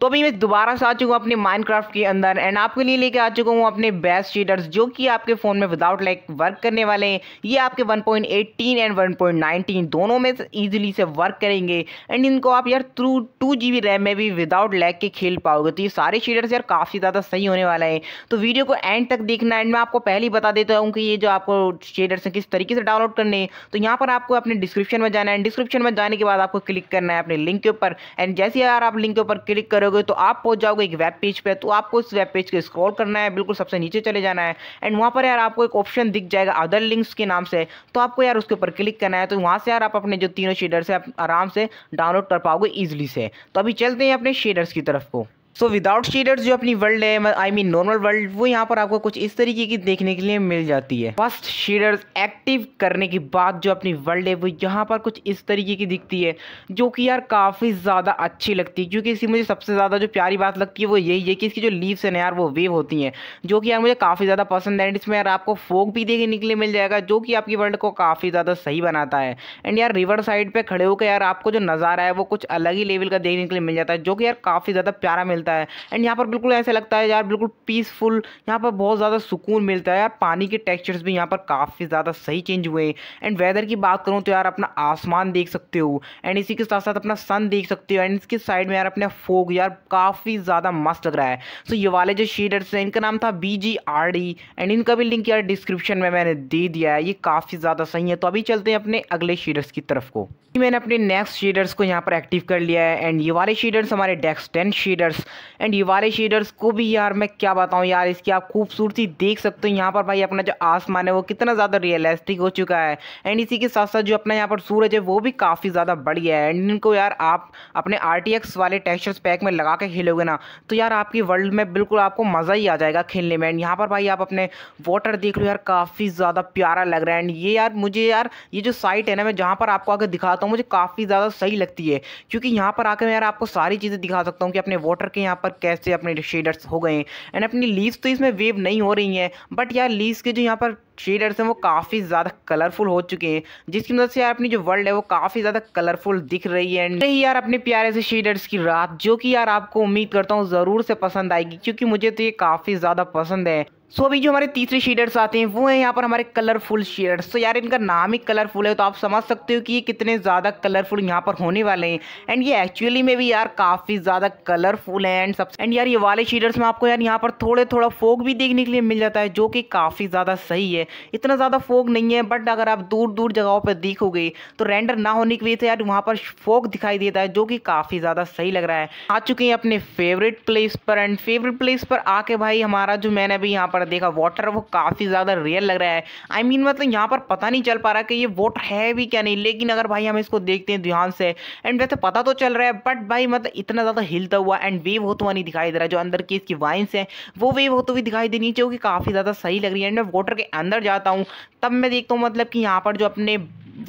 तो अभी मैं दोबारा से आ चुका हूँ अपने माइनक्राफ्ट के अंदर एंड आपके लिए लेके आ चुका हूँ अपने बेस्ट शेडर्स जो कि आपके फ़ोन में विदाउट लाइक वर्क करने वाले हैं ये आपके 1.18 एंड 1.19 दोनों में ईजिली से वर्क करेंगे एंड इनको आप यार थ्रू टू जी रैम में भी विदाउट लैग के खेल पाओगे तो ये सारे शेडर्स यार काफ़ी ज़्यादा सही होने वाला है तो वीडियो को एंड तक देखना एंड मैं आपको पहले ही बता देता हूँ कि ये जो आपको शेडर्स हैं किस तरीके से डाउनलोड करने हैं तो यहाँ पर आपको अपने डिस्क्रिप्शन में जाना है डिस्क्रिप्शन में जाने के बाद आपको क्लिक करना है अपने लिंक के ऊपर एंड जैसे यार आप लिंक के ऊपर क्लिक करो करोगे तो आप पहुंच जाओगे एक वेब पेज पे तो आपको उस वेब पेज को स्क्रॉल करना है बिल्कुल सबसे नीचे चले जाना है एंड वहां पर यार आपको एक ऑप्शन दिख जाएगा अदर लिंक्स के नाम से तो आपको यार उसके ऊपर क्लिक करना है तो वहां से यार आप अपने जो तीनों शेडर्स है आप आराम से डाउनलोड कर पाओगे ईजिली से तो अभी चलते हैं अपने शेडर्स की तरफ को सो विदाउट शेडर्स जो अपनी वर्ल्ड है आई मीन नॉर्मल वर्ल्ड वो यहाँ पर आपको कुछ इस तरीके की देखने के लिए मिल जाती है फर्स्ट शेडर्स एक्टिव करने के बाद जो अपनी वर्ल्ड है वो यहाँ पर कुछ इस तरीके की दिखती है जो कि यार काफ़ी ज़्यादा अच्छी लगती है क्योंकि इसकी मुझे सबसे ज़्यादा जो प्यारी बात लगती है वो यही है कि इसकी जो लीव्स हैं यार वो वेव होती हैं जो कि यार मुझे काफ़ी ज़्यादा पसंद है एंड इसमें यार आपको फोक भी देखने के लिए मिल जाएगा जो कि आपकी वर्ल्ड को काफ़ी ज़्यादा सही बनाता है एंड यार रिवर साइड पर खड़े होकर यार आपको जो नज़ारा है वो कुछ अलग ही लेवल का देखने के लिए मिल जाता है जो कि यार काफ़ी ज़्यादा प्यारा मिलता है मिलता है एंड यहाँ पर बिल्कुल ऐसा लगता है यार बिल्कुल पीसफुल यहाँ पर बहुत ज़्यादा सुकून मिलता है यार पानी के टेक्स्चर्स भी यहाँ पर काफ़ी ज़्यादा सही चेंज हुए हैं एंड वेदर की बात करूँ तो यार अपना आसमान देख सकते हो एंड इसी के साथ साथ अपना सन देख सकते हो एंड इसके साइड में यार अपना फोग यार काफ़ी ज़्यादा मस्त लग रहा है सो ये वाले जो शेडर्स हैं इनका नाम था B G R D and इनका भी लिंक यार डिस्क्रिप्शन में मैंने दे दिया है ये काफ़ी ज़्यादा सही है तो अभी चलते हैं अपने अगले शेडर्स की तरफ को मैंने अपने नेक्स्ट शेडर्स को यहाँ पर एक्टिव कर लिया है एंड ये वाले शेडर्स हमारे डेस्क टेन शेडर्स एंड ये वाले शेडर्स को भी यार मैं क्या बताऊँ यार इसकी आप खूबसूरती देख सकते हो यहाँ पर भाई अपना जो आसमान है वो कितना ज़्यादा रियलिस्टिक हो चुका है एंड इसी के साथ साथ जो अपना यहाँ पर सूरज है वो भी काफ़ी ज़्यादा बढ़िया है एंड इनको यार आप अपने आर वाले टेक्स्चर्स पैक में लगा के खेलोगे ना तो यार आपकी वर्ल्ड में बिल्कुल आपको मज़ा ही आ जाएगा खेलने में एंड यहाँ पर भाई आप अपने वाटर देख लो यार काफ़ी ज़्यादा प्यारा लग रहा है एंड ये यार मुझे यार ये जो साइट है ना मैं जहाँ पर आपको आगे दिखाता हूँ मुझे काफ़ी ज़्यादा सही लगती है क्योंकि यहाँ पर आकर मैं यार आपको सारी चीज़ें दिखा सकता हूँ कि अपने वाटर आपके यहाँ पर कैसे अपने शेडर्स हो गए एंड अपनी लीव तो इसमें वेव नहीं हो रही हैं बट यार लीव के जो यहाँ पर शेडर्स हैं वो काफ़ी ज़्यादा कलरफुल हो चुके हैं जिसकी मदद से यार अपनी जो वर्ल्ड है वो काफ़ी ज़्यादा कलरफुल दिख रही है एंड यार अपने प्यारे से शेडर्स की रात जो कि यार आपको उम्मीद करता हूँ ज़रूर से पसंद आएगी क्योंकि मुझे तो ये काफ़ी ज़्यादा पसंद है सो अभी जो हमारे तीसरे शेडर्स आते हैं वो हैं यहाँ पर हमारे कलरफुल शेडर्स तो यार इनका नाम ही कलरफुल है तो आप समझ सकते हो कि ये कितने ज़्यादा कलरफुल यहाँ पर होने वाले हैं एंड ये एक्चुअली में भी यार काफ़ी ज़्यादा कलरफुल हैं एंड सब एंड यार ये वाले शेडर्स में आपको यार यहाँ पर थोड़े थोड़ा फोक भी देखने के लिए मिल जाता है जो कि काफ़ी ज़्यादा सही है इतना ज़्यादा फोक नहीं है बट अगर आप दूर दूर जगहों पर देखोगे तो रेंडर ना होने की वजह से यार वहाँ पर फोक दिखाई देता है जो कि काफ़ी ज़्यादा सही लग रहा है आ चुके हैं अपने फेवरेट प्लेस पर एंड फेवरेट प्लेस पर आके भाई हमारा जो मैंने अभी यहाँ पर पर देखा वाटर वो काफ़ी ज़्यादा रियल लग रहा है आई I मीन mean, मतलब यहाँ पर पता नहीं चल पा रहा कि ये वोट है भी क्या नहीं लेकिन अगर भाई हम इसको देखते हैं ध्यान से एंड वैसे पता तो चल रहा है बट भाई मतलब इतना ज़्यादा हिलता हुआ एंड वेव होता हुआ नहीं दिखाई दे रहा जो अंदर की इसकी वाइन्स हैं वो वेव होते हुए दिखाई देनी चाहिए कि काफ़ी ज़्यादा सही लग रही है एंड मैं वोटर के अंदर जाता हूँ तब मैं देखता हूँ मतलब कि यहाँ पर जो अपने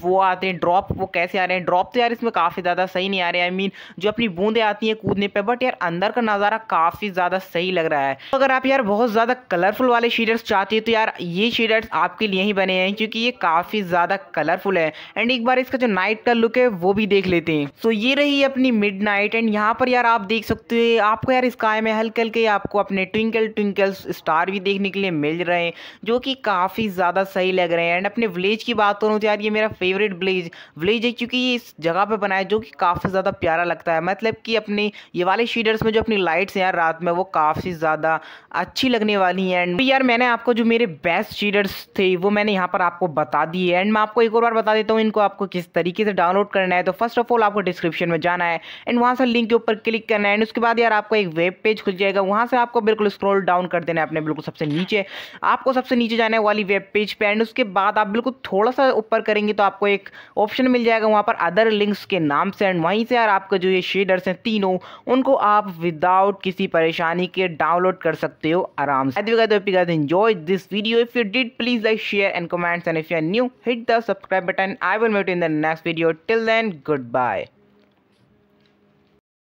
वो आते हैं ड्रॉप वो कैसे आ रहे हैं ड्रॉप तो यार इसमें काफ़ी ज़्यादा सही नहीं आ रहे आई I मीन mean, जो अपनी बूंदें आती हैं कूदने पर बट यार अंदर का नज़ारा काफ़ी ज़्यादा सही लग रहा है तो अगर आप यार बहुत ज़्यादा कलरफुल वाले शेडर्स चाहते हैं तो यार ये शेडर्स आपके लिए ही बने हैं क्योंकि ये काफ़ी ज़्यादा कलरफुल है एंड एक बार इसका जो नाइट का लुक है वो भी देख लेते हैं सो ये रही अपनी मिड नाइट एंड यहाँ पर यार आप देख सकते हैं आपको यार स्काई में हल्के हल्के आपको अपने ट्विंकल ट्विंकल स्टार भी देखने के लिए मिल रहे हैं जो कि काफ़ी ज़्यादा सही लग रहे हैं एंड अपने विलेज की बात करूँ तो यार ये मेरा फेवरेट ब्लीज ब्लीज है क्योंकि ये इस जगह पे बना है जो कि काफ़ी ज़्यादा प्यारा लगता है मतलब कि अपनी ये वाले शीडर्स में जो अपनी लाइट्स हैं यार रात में वो काफ़ी ज़्यादा अच्छी लगने वाली हैं एंड यार मैंने आपको जो मेरे बेस्ट शीडर्स थे वो मैंने यहाँ पर आपको बता दी है एंड मैं आपको एक और बार बता देता हूँ इनको आपको किस तरीके से डाउनलोड करना है तो फर्स्ट ऑफ ऑल आपको डिस्क्रिप्शन में जाना है एंड वहाँ से लिंक के ऊपर क्लिक करना है एंड उसके बाद यार आपको एक वेब पेज खुल जाएगा वहाँ से आपको बिल्कुल स्क्रॉल डाउन कर देना है अपने बिल्कुल सबसे नीचे आपको सबसे नीचे जाने वाली वेब पेज पे एंड उसके बाद आप बिल्कुल थोड़ा सा ऊपर करेंगे तो आपको एक ऑप्शन मिल जाएगा वहाँ पर अदर लिंक्स के नाम से एंड वहीं से यार आपके जो ये शेडर्स हैं तीनों उनको आप विदाउट किसी परेशानी के डाउनलोड कर सकते हो आराम से enjoy this video if you did please like share and comments and if you are new hit the subscribe button I will meet in the next video till then good bye